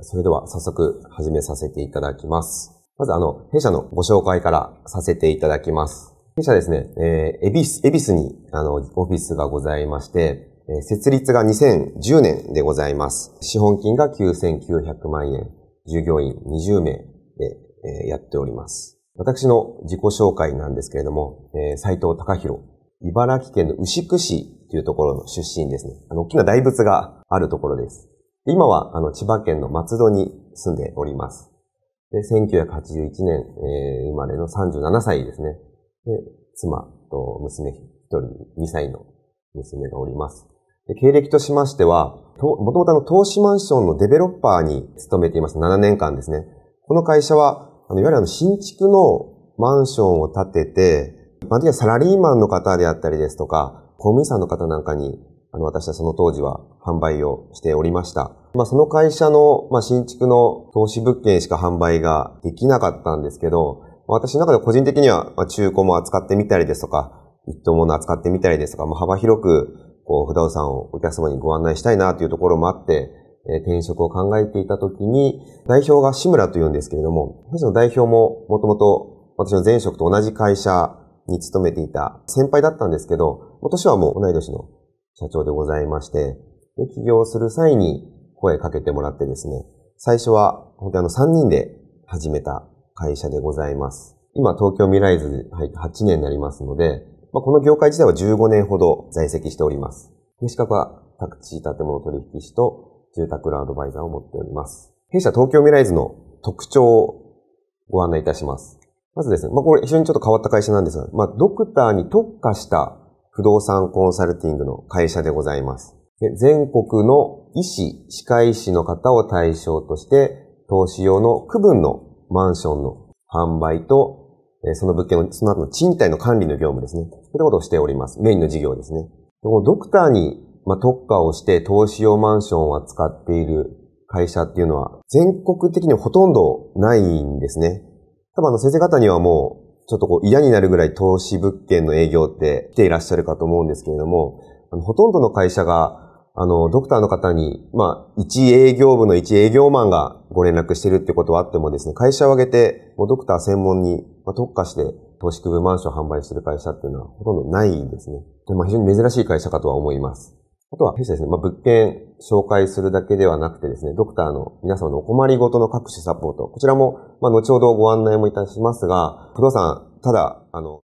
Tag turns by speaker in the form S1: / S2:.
S1: それでは早速始めさせていただきます。まずあの、弊社のご紹介からさせていただきます。弊社ですね、えー、エビス、エビスにあの、オフィスがございまして、えー、設立が2010年でございます。資本金が9900万円、従業員20名で、えー、やっております。私の自己紹介なんですけれども、えー、斉藤隆弘、茨城県の牛久市っていうところの出身ですね。あの、大きな大仏があるところです。今は、あの、千葉県の松戸に住んでおります。で、1981年、えー、生まれの37歳ですね。で、妻と娘一人、2歳の娘がおります。で経歴としましては、もともとあの、投資マンションのデベロッパーに勤めています。7年間ですね。この会社は、あの、いわゆるあの、新築のマンションを建てて、まあ、サラリーマンの方であったりですとか、公務員さんの方なんかに、あの、私はその当時は販売をしておりました。まあ、その会社の、まあ、新築の投資物件しか販売ができなかったんですけど、私の中で個人的には、まあ、中古も扱ってみたりですとか、一等物扱ってみたりですとか、まあ、幅広く、こう、不動産をお客様にご案内したいなというところもあって、え転職を考えていたときに、代表が志村というんですけれども、その代表ももともと私の前職と同じ会社に勤めていた先輩だったんですけど、年はもう同い年の社長でございまして、で起業する際に声かけてもらってですね、最初は本当にあの3人で始めた会社でございます。今東京未来図入って8年になりますので、まあ、この業界自体は15年ほど在籍しております。資格は宅地建物取引士と住宅ラアドバイザーを持っております。弊社東京未来図の特徴をご案内いたします。まずですね、まあ、これ非常にちょっと変わった会社なんですが、まあ、ドクターに特化した不動産コンサルティングの会社でございます。で全国の医師、歯科医師の方を対象として、投資用の区分のマンションの販売と、その物件を、その後の賃貸の管理の業務ですね。そういうことをしております。メインの事業ですね。このドクターに、ま特化をして投資用マンションを扱っている会社っていうのは、全国的にほとんどないんですね。多分あの先生方にはもう、ちょっとこう嫌になるぐらい投資物件の営業って来ていらっしゃるかと思うんですけれども、あのほとんどの会社が、あの、ドクターの方に、まあ、一営業部の一営業マンがご連絡してるってことはあってもですね、会社を挙げて、もうドクター専門に、まあ、特化して、投資区分マンション販売してる会社っていうのはほとんどないんですね。でまあ、非常に珍しい会社かとは思います。あとは、弊社ですね、まあ、物件紹介するだけではなくてですね、ドクターの皆様のお困りごとの各種サポート、こちらも、まあ、後ほどご案内もいたしますが、不動産、ただ、あの、